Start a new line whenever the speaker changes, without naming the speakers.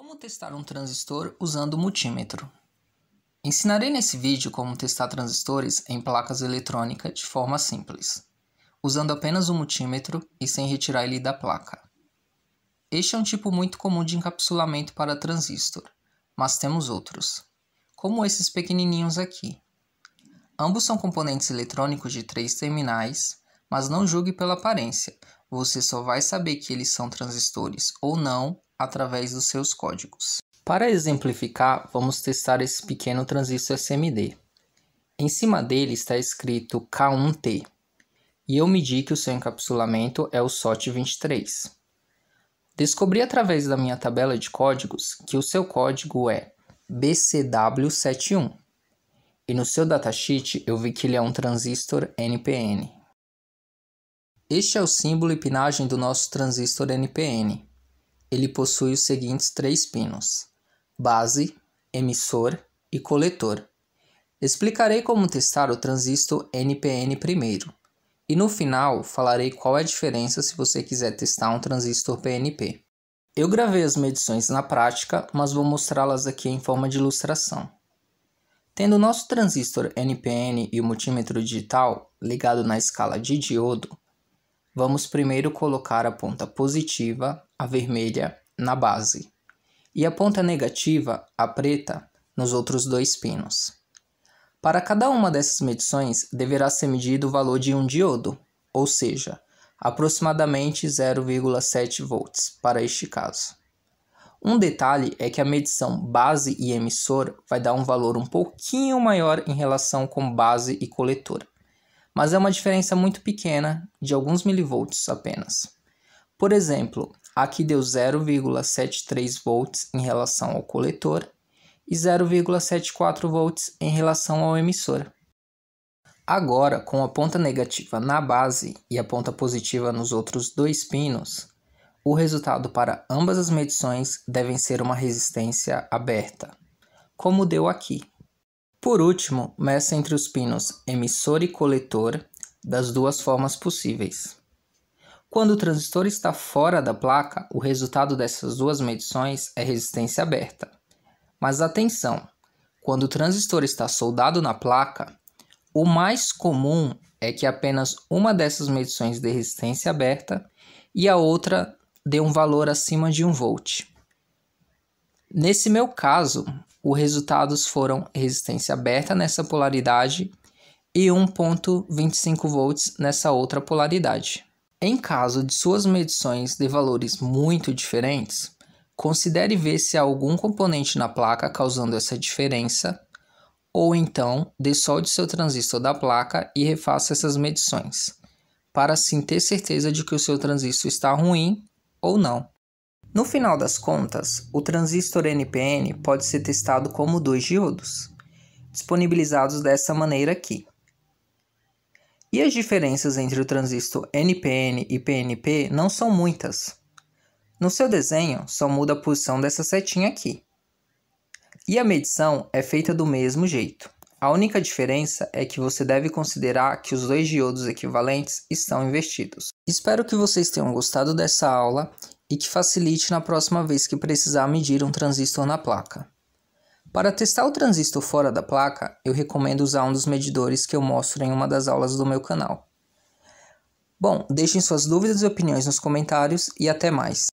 Como testar um transistor usando multímetro? Ensinarei nesse vídeo como testar transistores em placas eletrônicas de forma simples, usando apenas o um multímetro e sem retirar ele da placa. Este é um tipo muito comum de encapsulamento para transistor, mas temos outros, como esses pequenininhos aqui. Ambos são componentes eletrônicos de três terminais, mas não julgue pela aparência, você só vai saber que eles são transistores ou não através dos seus códigos. Para exemplificar, vamos testar esse pequeno transistor SMD. Em cima dele está escrito K1T, e eu medi que o seu encapsulamento é o SOT23. Descobri através da minha tabela de códigos que o seu código é BCW71, e no seu datasheet eu vi que ele é um transistor NPN. Este é o símbolo e pinagem do nosso transistor NPN ele possui os seguintes três pinos: base, emissor e coletor. Explicarei como testar o transistor NPN primeiro, e no final falarei qual é a diferença se você quiser testar um transistor PNP. Eu gravei as medições na prática, mas vou mostrá-las aqui em forma de ilustração. Tendo o nosso transistor NPN e o multímetro digital ligado na escala de diodo, Vamos primeiro colocar a ponta positiva, a vermelha, na base, e a ponta negativa, a preta, nos outros dois pinos. Para cada uma dessas medições, deverá ser medido o valor de um diodo, ou seja, aproximadamente 0,7 volts para este caso. Um detalhe é que a medição base e emissor vai dar um valor um pouquinho maior em relação com base e coletor, mas é uma diferença muito pequena, de alguns milivolts apenas. Por exemplo, aqui deu 0,73 volts em relação ao coletor e 0,74 volts em relação ao emissor. Agora, com a ponta negativa na base e a ponta positiva nos outros dois pinos, o resultado para ambas as medições devem ser uma resistência aberta, como deu aqui. Por último, meça entre os pinos emissor e coletor das duas formas possíveis. Quando o transistor está fora da placa, o resultado dessas duas medições é resistência aberta. Mas atenção, quando o transistor está soldado na placa, o mais comum é que apenas uma dessas medições dê resistência aberta e a outra dê um valor acima de 1 volt. Nesse meu caso, os resultados foram resistência aberta nessa polaridade e 1.25 volts nessa outra polaridade. Em caso de suas medições de valores muito diferentes, considere ver se há algum componente na placa causando essa diferença, ou então dessolde seu transistor da placa e refaça essas medições, para assim ter certeza de que o seu transistor está ruim ou não. No final das contas, o transistor NPN pode ser testado como dois diodos, disponibilizados dessa maneira aqui. E as diferenças entre o transistor NPN e PNP não são muitas. No seu desenho, só muda a posição dessa setinha aqui. E a medição é feita do mesmo jeito. A única diferença é que você deve considerar que os dois diodos equivalentes estão investidos. Espero que vocês tenham gostado dessa aula e que facilite na próxima vez que precisar medir um transistor na placa. Para testar o transistor fora da placa, eu recomendo usar um dos medidores que eu mostro em uma das aulas do meu canal. Bom, deixem suas dúvidas e opiniões nos comentários e até mais.